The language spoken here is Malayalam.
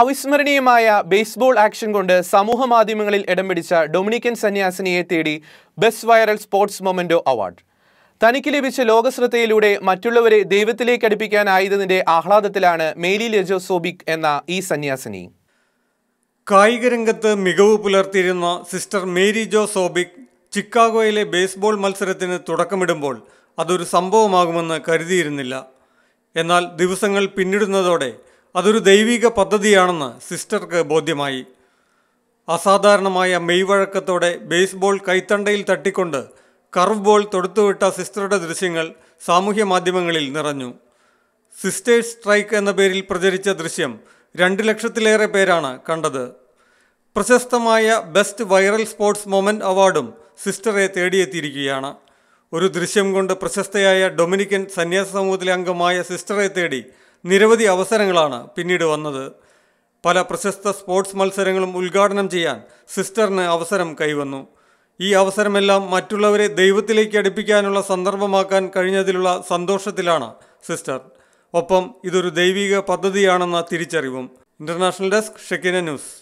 അവിസ്മരണീയമായ ബേസ്ബോൾ ആക്ഷൻ കൊണ്ട് സമൂഹ മാധ്യമങ്ങളിൽ ഇടം പിടിച്ച ഡൊമിനിക്കൻ സന്യാസിനിയെ തേടി best viral sports memento award തനിക്ക് ലഭിച്ച ലോകശ്രദ്ധയിലൂടെ മറ്റുള്ളവരെ ദൈവത്തിലേക്ക് അടുപ്പിക്കാനായതിന്റെ ആഹ്ലാദത്തിലാണ് മേരി സോബിക് എന്ന ഈ സന്യാസിനി കായിക രംഗത്ത് മികവ് പുലർത്തിയിരുന്ന സിസ്റ്റർ മേരി ജോ സോബിക് ചിക്കാഗോയിലെ ബേസ്ബോൾ മത്സരത്തിന് തുടക്കമിടുമ്പോൾ അതൊരു സംഭവമാകുമെന്ന് കരുതിയിരുന്നില്ല എന്നാൽ ദിവസങ്ങൾ പിന്നിടുന്നതോടെ അതൊരു ദൈവിക പദ്ധതിയാണെന്ന് സിസ്റ്റർക്ക് ബോധ്യമായി അസാധാരണമായ മെയ്വഴക്കത്തോടെ ബേസ്ബോൾ കൈത്തണ്ടയിൽ തട്ടിക്കൊണ്ട് കർവ് ബോൾ തൊടുത്തുവിട്ട സിസ്റ്ററുടെ ദൃശ്യങ്ങൾ സാമൂഹ്യ മാധ്യമങ്ങളിൽ നിറഞ്ഞു സിസ്റ്റേഴ്സ് സ്ട്രൈക്ക് എന്ന പേരിൽ പ്രചരിച്ച ദൃശ്യം രണ്ട് ലക്ഷത്തിലേറെ പേരാണ് കണ്ടത് പ്രശസ്തമായ ബെസ്റ്റ് വൈറൽ സ്പോർട്സ് മൊമെൻ്റ് അവാർഡും സിസ്റ്ററെ തേടിയെത്തിയിരിക്കുകയാണ് ഒരു ദൃശ്യം കൊണ്ട് പ്രശസ്തയായ ഡൊമിനിക്കൻ സന്യാസ സമൂഹത്തിലെ അംഗമായ സിസ്റ്ററെ തേടി നിരവധി അവസരങ്ങളാണ് പിന്നീട് വന്നത് പല പ്രശസ്ത സ്പോർട്സ് മത്സരങ്ങളും ഉദ്ഘാടനം ചെയ്യാൻ സിസ്റ്ററിന് അവസരം കൈവന്നു ഈ അവസരമെല്ലാം മറ്റുള്ളവരെ ദൈവത്തിലേക്ക് അടുപ്പിക്കാനുള്ള സന്ദർഭമാക്കാൻ കഴിഞ്ഞതിലുള്ള സന്തോഷത്തിലാണ് സിസ്റ്റർ ഒപ്പം ഇതൊരു ദൈവിക പദ്ധതിയാണെന്ന തിരിച്ചറിവും ഇന്റർനാഷണൽ ഡെസ്ക് ഷെക്കിന ന്യൂസ്